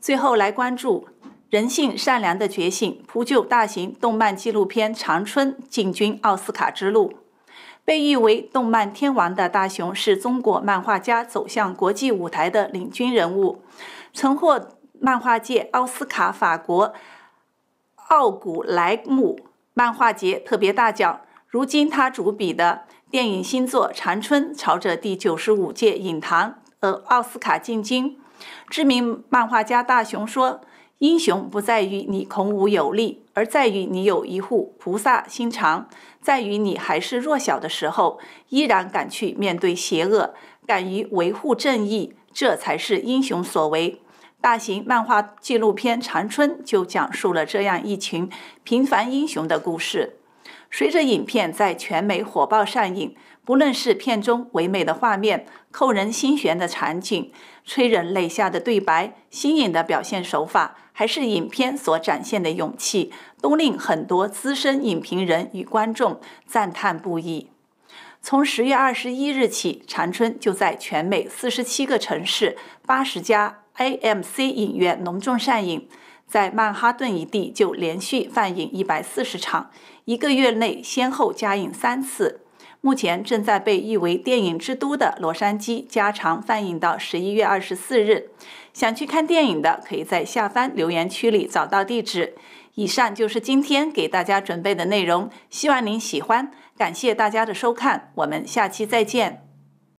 最后来关注人性善良的觉醒，铺就大型动漫纪录片《长春》进军奥斯卡之路。被誉为动漫天王的大雄是中国漫画家走向国际舞台的领军人物，曾获漫画界奥斯卡法国奥古莱姆漫画节特别大奖。如今他主笔的电影新作《长春》朝着第九十五届影坛呃奥斯卡进军。知名漫画家大雄说：“英雄不在于你孔武有力，而在于你有一副菩萨心肠，在于你还是弱小的时候，依然敢去面对邪恶，敢于维护正义，这才是英雄所为。”大型漫画纪录片《长春》就讲述了这样一群平凡英雄的故事。随着影片在全美火爆上映，不论是片中唯美的画面、扣人心弦的场景、催人泪下的对白、新颖的表现手法，还是影片所展现的勇气，都令很多资深影评人与观众赞叹不已。从十月二十一日起，长春就在全美四十七个城市、八十家 AMC 影院隆重上映。在曼哈顿一地就连续放映一百四十场，一个月内先后加映三次。目前正在被誉为电影之都的洛杉矶加长放映到十一月二十四日。想去看电影的，可以在下方留言区里找到地址。以上就是今天给大家准备的内容，希望您喜欢。感谢大家的收看，我们下期再见。